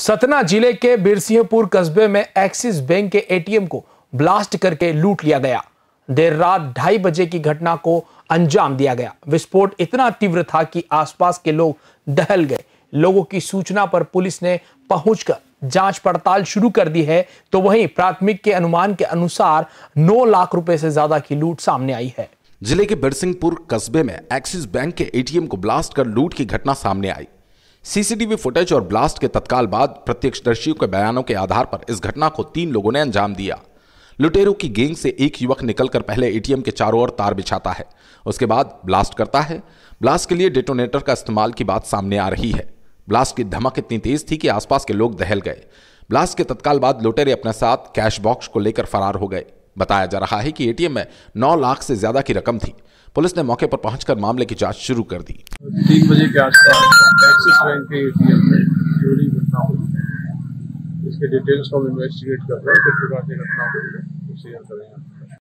सतना जिले के बिरसिंहपुर कस्बे में एक्सिस बैंक के एटीएम को ब्लास्ट करके लूट लिया गया देर रात ढाई बजे की घटना को अंजाम दिया गया विस्फोट इतना तीव्र था कि आसपास के लोग दहल गए लोगों की सूचना पर पुलिस ने पहुंचकर जांच पड़ताल शुरू कर दी है तो वहीं प्राथमिक के अनुमान के अनुसार 9 लाख रुपए से ज्यादा की लूट सामने आई है जिले के बिरसिंहपुर कस्बे में एक्सिस बैंक के एटीएम को ब्लास्ट कर लूट की घटना सामने आई सीसीटीवी फुटेज और ब्लास्ट के तत्काल बाद प्रत्यक्षदर्शियों के बयानों के आधार पर इस घटना को तीन लोगों ने अंजाम दिया लुटेरों की गैंग से एक युवक निकलकर पहले एटीएम के चारों ओर तार बिछाता है उसके बाद ब्लास्ट करता है ब्लास्ट के लिए डेटोनेटर का इस्तेमाल की बात सामने आ रही है ब्लास्ट की धमक इतनी तेज थी कि आसपास के लोग दहल गए ब्लास्ट के तत्काल बाद लुटेरे अपने साथ कैश बॉक्स को लेकर फरार हो गए बताया जा रहा है कि एटीएम में नौ लाख से ज्यादा की रकम थी पुलिस ने मौके पर पहुंचकर मामले की जांच शुरू कर दी तीन बजे के आसपास एक्सिस बैंक के एटीएम में चोरी घटना हुई है इसके डिटेल्स को हम इन्वेस्टिगेट कर रहे हैं किस प्रकार की घटना हुई है शेयर करेंगे